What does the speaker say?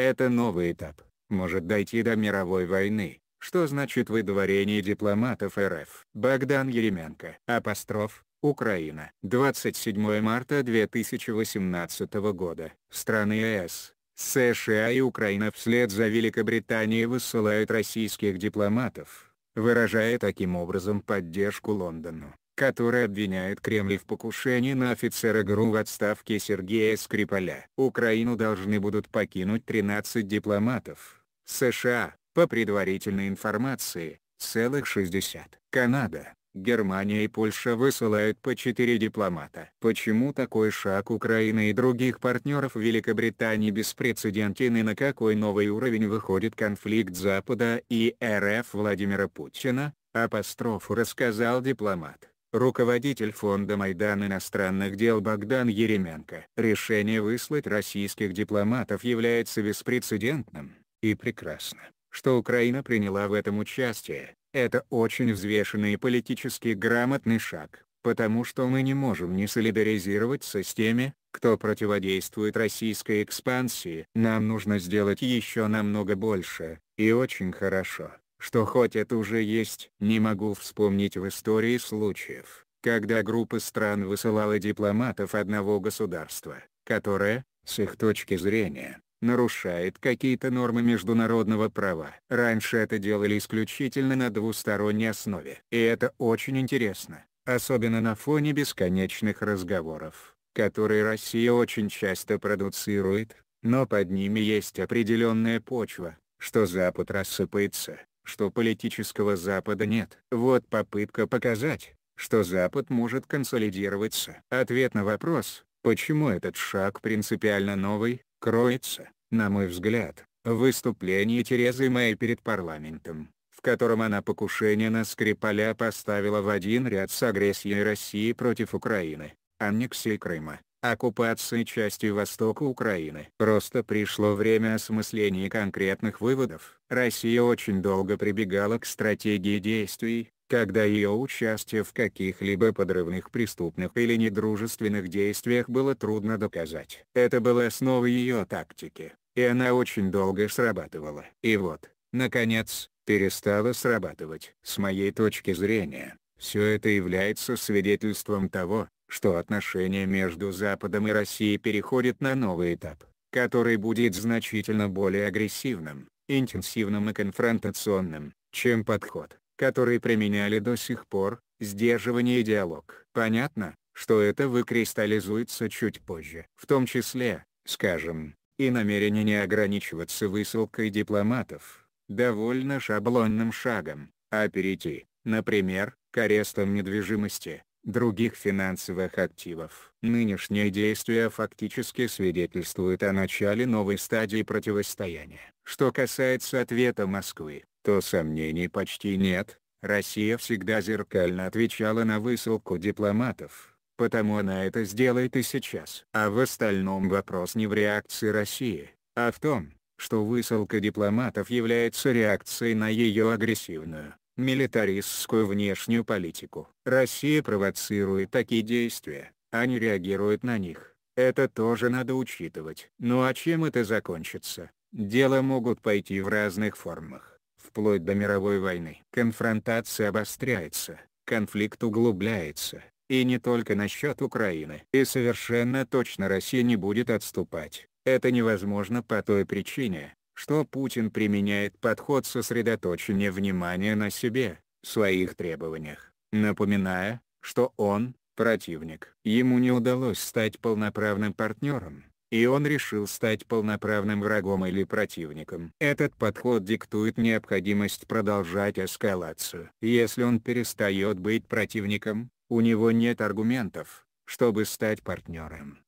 Это новый этап, может дойти до мировой войны, что значит выдворение дипломатов РФ. Богдан Еременко. Апостроф. Украина. 27 марта 2018 года. Страны ЕС. США и Украина вслед за Великобританией высылают российских дипломатов, выражая таким образом поддержку Лондону который обвиняет Кремль в покушении на офицера ГРУ в отставке Сергея Скрипаля. Украину должны будут покинуть 13 дипломатов. США, по предварительной информации, целых 60. Канада, Германия и Польша высылают по 4 дипломата. Почему такой шаг Украины и других партнеров Великобритании беспрецедентен и на какой новый уровень выходит конфликт Запада и РФ Владимира Путина, апострофу рассказал дипломат. Руководитель фонда Майдан иностранных дел Богдан Еременко. Решение выслать российских дипломатов является беспрецедентным, и прекрасно, что Украина приняла в этом участие. Это очень взвешенный и политически грамотный шаг, потому что мы не можем не солидаризироваться с теми, кто противодействует российской экспансии. Нам нужно сделать еще намного больше, и очень хорошо, что хоть это уже есть, не могу вспомнить в истории случаев, когда группа стран высылала дипломатов одного государства, которое, с их точки зрения, нарушает какие-то нормы международного права. Раньше это делали исключительно на двусторонней основе. И это очень интересно, особенно на фоне бесконечных разговоров, которые Россия очень часто продуцирует, но под ними есть определенная почва, что Запад рассыпается, что политического Запада нет. Вот попытка показать, что Запад может консолидироваться. Ответ на вопрос, почему этот шаг принципиально новый, кроется, на мой взгляд, в выступлении Терезы Мэй перед парламентом в котором она покушение на Скрипаля поставила в один ряд с агрессией России против Украины, аннексией Крыма, оккупации части востока Украины. Просто пришло время осмысления конкретных выводов. Россия очень долго прибегала к стратегии действий, когда ее участие в каких-либо подрывных преступных или недружественных действиях было трудно доказать. Это было основой ее тактики, и она очень долго срабатывала. И вот, наконец, перестала срабатывать. С моей точки зрения, все это является свидетельством того, что отношения между Западом и Россией переходят на новый этап, который будет значительно более агрессивным, интенсивным и конфронтационным, чем подход, который применяли до сих пор, сдерживание и диалог. Понятно, что это выкристаллизуется чуть позже. В том числе, скажем, и намерение не ограничиваться высылкой дипломатов, довольно шаблонным шагом, а перейти, например, к арестам недвижимости, других финансовых активов. Нынешние действия фактически свидетельствуют о начале новой стадии противостояния. Что касается ответа Москвы, то сомнений почти нет, Россия всегда зеркально отвечала на высылку дипломатов, потому она это сделает и сейчас. А в остальном вопрос не в реакции России, а в том, что высылка дипломатов является реакцией на ее агрессивную, милитаристскую внешнюю политику. Россия провоцирует такие действия, а не реагирует на них. Это тоже надо учитывать. Ну а чем это закончится? Дела могут пойти в разных формах, вплоть до мировой войны. Конфронтация обостряется, конфликт углубляется, и не только насчет Украины. И совершенно точно Россия не будет отступать. Это невозможно по той причине, что Путин применяет подход сосредоточения внимания на себе, своих требованиях, напоминая, что он – противник. Ему не удалось стать полноправным партнером, и он решил стать полноправным врагом или противником. Этот подход диктует необходимость продолжать эскалацию. Если он перестает быть противником, у него нет аргументов, чтобы стать партнером.